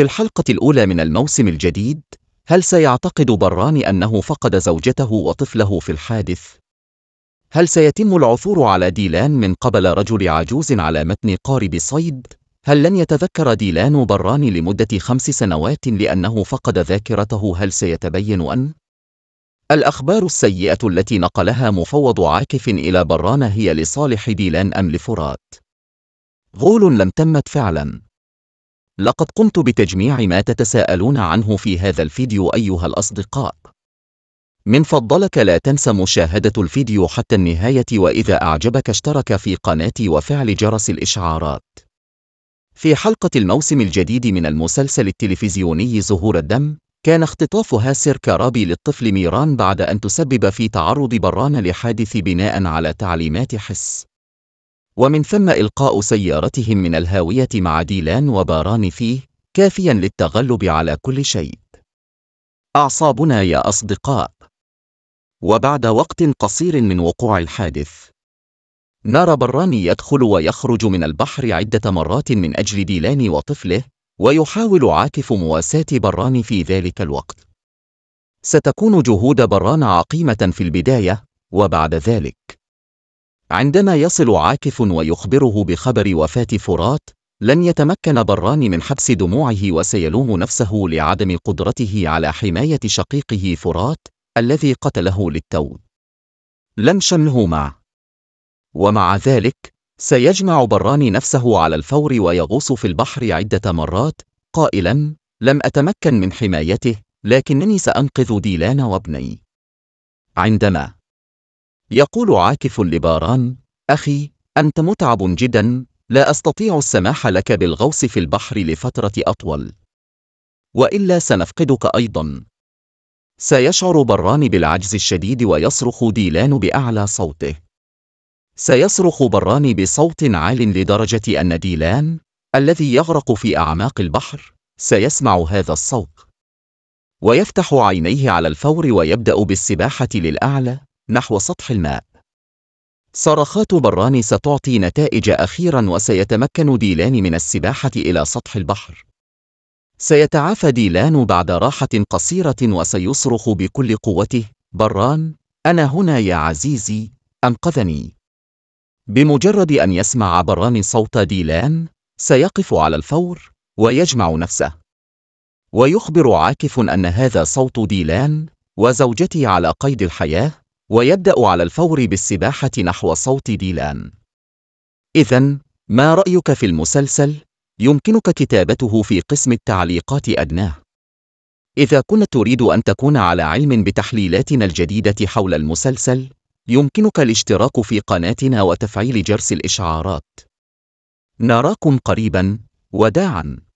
في الحلقة الأولى من الموسم الجديد هل سيعتقد بران أنه فقد زوجته وطفله في الحادث؟ هل سيتم العثور على ديلان من قبل رجل عجوز على متن قارب صيد؟ هل لن يتذكر ديلان بران لمدة خمس سنوات لأنه فقد ذاكرته هل سيتبين أن؟ الأخبار السيئة التي نقلها مفوض عاكف إلى بران هي لصالح ديلان أم لفرات؟ غول لم تمت فعلاً لقد قمت بتجميع ما تتساءلون عنه في هذا الفيديو أيها الأصدقاء من فضلك لا تنسى مشاهدة الفيديو حتى النهاية وإذا أعجبك اشترك في قناتي وفعل جرس الإشعارات في حلقة الموسم الجديد من المسلسل التلفزيوني زهور الدم كان اختطاف هاسر كرابي للطفل ميران بعد أن تسبب في تعرض بران لحادث بناء على تعليمات حس ومن ثم إلقاء سيارتهم من الهاوية مع ديلان وباران فيه كافيا للتغلب على كل شيء أعصابنا يا أصدقاء وبعد وقت قصير من وقوع الحادث نرى براني يدخل ويخرج من البحر عدة مرات من أجل ديلان وطفله ويحاول عاكف مواساة بران في ذلك الوقت ستكون جهود بران عقيمة في البداية وبعد ذلك عندما يصل عاكف ويخبره بخبر وفاة فرات لن يتمكن بران من حبس دموعه وسيلوم نفسه لعدم قدرته على حماية شقيقه فرات الذي قتله للتو لم شنه معه ومع ذلك سيجمع بران نفسه على الفور ويغوص في البحر عدة مرات قائلا لم أتمكن من حمايته لكنني سأنقذ ديلان وابني عندما يقول عاكف لباران أخي أنت متعب جدا لا أستطيع السماح لك بالغوص في البحر لفترة أطول وإلا سنفقدك أيضا سيشعر بران بالعجز الشديد ويصرخ ديلان بأعلى صوته سيصرخ بران بصوت عال لدرجة أن ديلان الذي يغرق في أعماق البحر سيسمع هذا الصوت ويفتح عينيه على الفور ويبدأ بالسباحة للأعلى نحو سطح الماء صرخات بران ستعطي نتائج أخيرا وسيتمكن ديلان من السباحة إلى سطح البحر سيتعافى ديلان بعد راحة قصيرة وسيصرخ بكل قوته بران أنا هنا يا عزيزي أنقذني بمجرد أن يسمع بران صوت ديلان سيقف على الفور ويجمع نفسه ويخبر عاكف أن هذا صوت ديلان وزوجتي على قيد الحياة ويبدأ على الفور بالسباحة نحو صوت ديلان. إذا، ما رأيك في المسلسل؟ يمكنك كتابته في قسم التعليقات أدناه. إذا كنت تريد أن تكون على علم بتحليلاتنا الجديدة حول المسلسل، يمكنك الاشتراك في قناتنا وتفعيل جرس الإشعارات. نراكم قريبا، وداعاً.